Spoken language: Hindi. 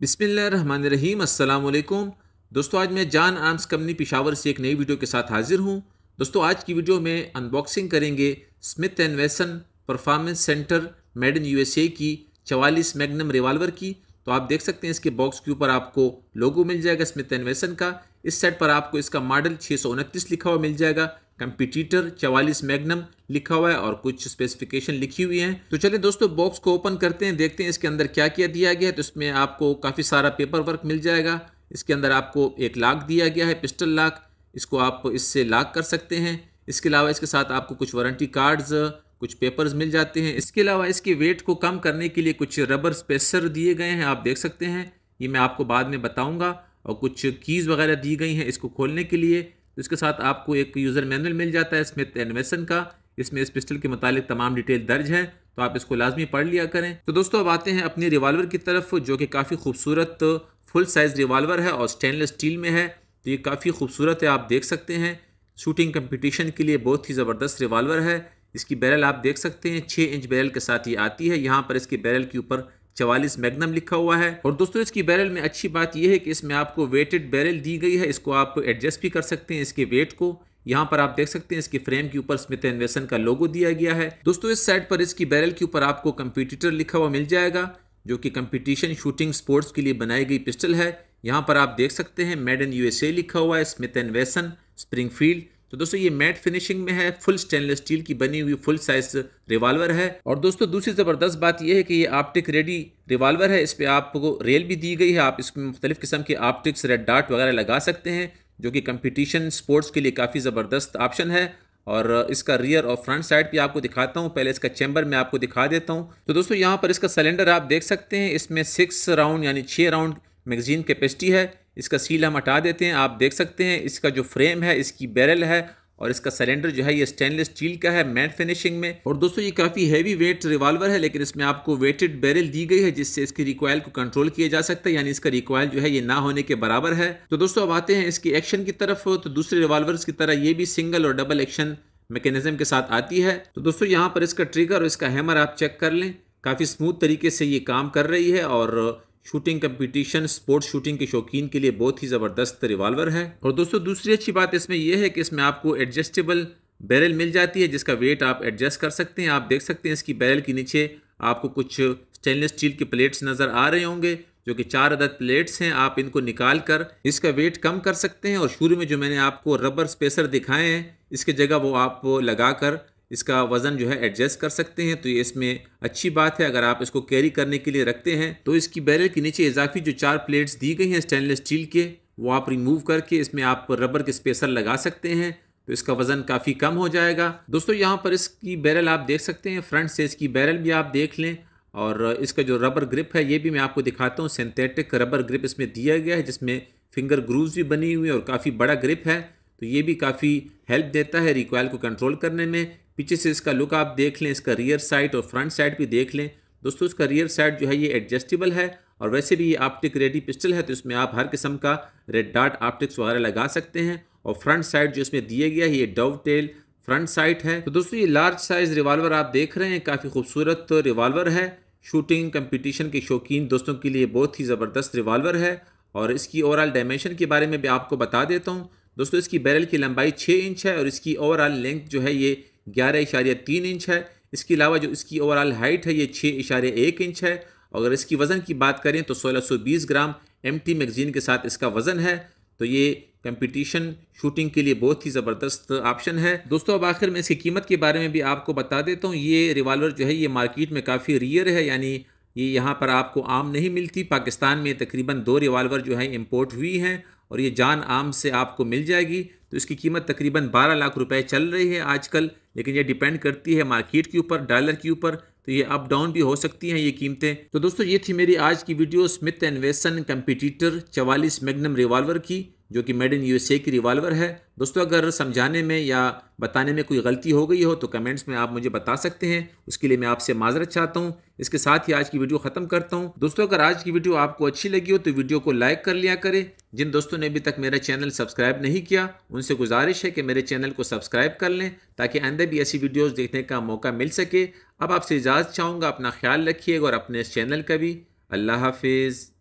बिसमीम अल्लाम दोस्तों आज मैं जान आर्म्स कंपनी पिशावर से एक नई वीडियो के साथ हाजिर हूँ दोस्तों आज की वीडियो में अनबॉक्सिंग करेंगे Smith and Wesson performance center made in USA की चवालीस मैग्नम रिवाल्वर की तो आप देख सकते हैं इसके बॉक्स के ऊपर आपको लोगो मिल जाएगा स्मिथ एंड वेसन का इस सेट पर आपको इसका मॉडल छः लिखा हुआ मिल जाएगा कंपिटिटर 44 मैग्नम लिखा हुआ है और कुछ स्पेसिफिकेशन लिखी हुई है तो चलिए दोस्तों बॉक्स को ओपन करते हैं देखते हैं इसके अंदर क्या क्या दिया गया है तो इसमें आपको काफ़ी सारा पेपर वर्क मिल जाएगा इसके अंदर आपको एक लाख दिया गया है पिस्टल लाख इसको आप इससे लाख कर सकते हैं इसके अलावा इसके साथ आपको कुछ वारंटी कार्ड्स कुछ पेपर्स मिल जाते हैं इसके अलावा इसके वेट को कम करने के लिए कुछ रबर स्पेसर दिए गए हैं आप देख सकते हैं ये मैं आपको बाद में बताऊँगा और कुछ कीज़ वगैरह दी गई हैं इसको खोलने के लिए तो इसके साथ आपको एक यूज़र मैनुअल मिल जाता है स्मिथ एनवेसन का इसमें इस पिस्टल के मुतालिक तमाम डिटेल दर्ज है तो आप इसको लाजमी पढ़ लिया करें तो दोस्तों अब आते हैं अपने रिवाल्वर की तरफ जो कि काफ़ी खूबसूरत फुल साइज़ रिवाल्वर है और स्टेनलेस स्टील में है तो ये काफ़ी खूबसूरत है आप देख सकते हैं शूटिंग कंपटीशन के लिए बहुत ही ज़बरदस्त रिवाल्वर है इसकी बैरल आप देख सकते हैं छः इंच बैरल के साथ ये आती है यहाँ पर इसके बैरल के ऊपर चवालीस मैग्नम लिखा हुआ है और दोस्तों इसकी बैरल में अच्छी बात यह है कि इसमें आपको वेटेड बैरल दी गई है इसको आप एडजस्ट भी कर सकते हैं इसके वेट को यहाँ पर आप देख सकते हैं इसकी फ्रेम के ऊपर स्मिथ एनवेसन का लोगो दिया गया है दोस्तों इस साइड पर इसकी बैरल के ऊपर आपको कंपिटिटर लिखा हुआ मिल जाएगा जो कि कंपटीशन शूटिंग स्पोर्ट्स के लिए बनाई गई पिस्टल है यहाँ पर आप देख सकते हैं मेड इन यूएसए लिखा हुआ है स्मिथ एंड वेसन स्प्रिंगफील्ड तो दोस्तों ये मैट फिनिशिंग में है फुल स्टेनलेस स्टील की बनी हुई फुल साइज रिवाल्वर है और दोस्तों दूसरी ज़बरदस्त बात यह है कि ये आपटिक रेडी रिवाल्वर है इस पर आपको रेल भी दी गई है आप इसमें मुख्तलिफ किस्म के आपटिक्स रेड डार्ट वगैरह लगा सकते हैं जो कि कंपटीशन स्पोर्ट्स के लिए काफ़ी ज़बरदस्त ऑप्शन है और इसका रियर और फ्रंट साइड भी आपको दिखाता हूँ पहले इसका चैम्बर मैं आपको दिखा देता हूँ तो दोस्तों यहाँ पर इसका सिलेंडर आप देख सकते हैं इसमें सिक्स राउंड यानी छः राउंड मैगजीन कैपेसिटी है इसका सील हम हटा देते हैं आप देख सकते हैं इसका जो फ्रेम है इसकी बैरल है और इसका सिलेंडर जो है ये स्टेनलेस स्टील का है मैट फिनिशिंग में और दोस्तों ये काफ़ी हैवी वेट रिवॉल्वर है लेकिन इसमें आपको वेटेड बैरल दी गई है जिससे इसकी रिकॉयल को कंट्रोल किया जा सकता है यानी इसका रिकॉयल जो है ये ना होने के बराबर है तो दोस्तों अब आते हैं इसकी एक्शन की तरफ तो दूसरे रिवाल्वर की तरह ये भी सिंगल और डबल एक्शन मैकेनिज्म के साथ आती है तो दोस्तों यहाँ पर इसका ट्रिगर और इसका हैमर आप चेक कर लें काफ़ी स्मूथ तरीके से ये काम कर रही है और शूटिंग कंपटीशन स्पोर्ट्स शूटिंग के शौकीन के लिए बहुत ही ज़बरदस्त रिवाल्वर है और दोस्तों दूसरी अच्छी बात इसमें यह है कि इसमें आपको एडजस्टेबल बैरल मिल जाती है जिसका वेट आप एडजस्ट कर सकते हैं आप देख सकते हैं इसकी बैरल के नीचे आपको कुछ स्टेनलेस स्टील के प्लेट्स नज़र आ रहे होंगे जो कि चार अदद प्लेट्स हैं आप इनको निकाल कर इसका वेट कम कर सकते हैं और शुरू में जो मैंने आपको रबर स्पेसर दिखाए हैं इसके जगह वो आप लगा कर इसका वज़न जो है एडजस्ट कर सकते हैं तो ये इसमें अच्छी बात है अगर आप इसको कैरी करने के लिए रखते हैं तो इसकी बैरल के नीचे इजाफी जो चार प्लेट्स दी गई हैं स्टेनलेस स्टील के वो आप रिमूव करके इसमें आप रबर के स्पेसर लगा सकते हैं तो इसका वज़न काफ़ी कम हो जाएगा दोस्तों यहाँ पर इसकी बैरल आप देख सकते हैं फ्रंट से इसकी बैरल भी आप देख लें और इसका जो रबर ग्रिप है ये भी मैं आपको दिखाता हूँ सिंथेटिक रबर ग्रिप इसमें दिया गया है जिसमें फिंगर ग्रूव्स भी बनी हुई है और काफ़ी बड़ा ग्रिप है तो ये भी काफ़ी हेल्प देता है रिकॉयल को कंट्रोल करने में पीछे से इसका लुक आप देख लें इसका रियर साइड और फ्रंट साइड भी देख लें दोस्तों इसका रियर साइड जो है ये एडजस्टेबल है और वैसे भी ये ऑप्टिक रेडी पिस्टल है तो इसमें आप हर किस्म का रेड डार्ट ऑप्टिक्स वगैरह लगा सकते हैं और फ्रंट साइड जो इसमें दिया गया है ये डव टेल फ्रंट साइड है तो दोस्तों ये लार्ज साइज रिवाल्वर आप देख रहे हैं काफ़ी खूबसूरत तो रिवाल्वर है शूटिंग कंपटीशन के शौकीन दोस्तों के लिए बहुत ही ज़बरदस्त रिवाल्वर है और इसकी ओवरऑल डायमेंशन के बारे में भी आपको बता देता हूँ दोस्तों इसकी बैरल की लंबाई छः इंच है और इसकी ओवरऑल लेंथ जो है ये ग्यारह इशारे तीन इंच है इसके अलावा जो इसकी ओवरऑल हाइट है ये छः इशारे एक इंच है अगर इसकी वज़न की बात करें तो 1620 ग्राम एम टी मैगज़ीन के साथ इसका वज़न है तो ये कंपटीशन शूटिंग के लिए बहुत ही ज़बरदस्त ऑप्शन है दोस्तों अब आखिर में इसकी कीमत के बारे में भी आपको बता देता हूँ ये रिवाल्वर जो है ये मार्केट में काफ़ी रियर है यानी ये यहाँ पर आपको आम नहीं मिलती पाकिस्तान में तकरीबन दो रिवाल्वर जो है इम्पोर्ट हुई हैं और ये जान आम से आपको मिल जाएगी तो इसकी कीमत तकरीबन बारह लाख रुपए चल रही है आजकल लेकिन ये डिपेंड करती है मार्केट के ऊपर डॉलर के ऊपर तो ये अप डाउन भी हो सकती हैं ये कीमतें तो दोस्तों ये थी मेरी आज की video Smith and Wesson competitor चवालीस मैग्नम रिवाल्वर की जो कि मेड इन यूएसए की रिवॉल्वर है दोस्तों अगर समझाने में या बताने में कोई गलती हो गई हो तो कमेंट्स में आप मुझे बता सकते हैं उसके लिए मैं आपसे माजरत चाहता हूँ इसके साथ ही आज की वीडियो ख़त्म करता हूँ दोस्तों अगर आज की वीडियो आपको अच्छी लगी हो तो वीडियो को लाइक कर लिया करें जिन दोस्तों ने अभी तक मेरा चैनल सब्सक्राइब नहीं किया उनसे गुजारिश है कि मेरे चैनल को सब्सक्राइब कर लें ताकि आंदे भी ऐसी वीडियोज़ देखने का मौका मिल सके अब आपसे इजाज़त चाहूँगा अपना ख्याल रखिएगा और अपने इस चैनल का भी अल्लाह हाफिज़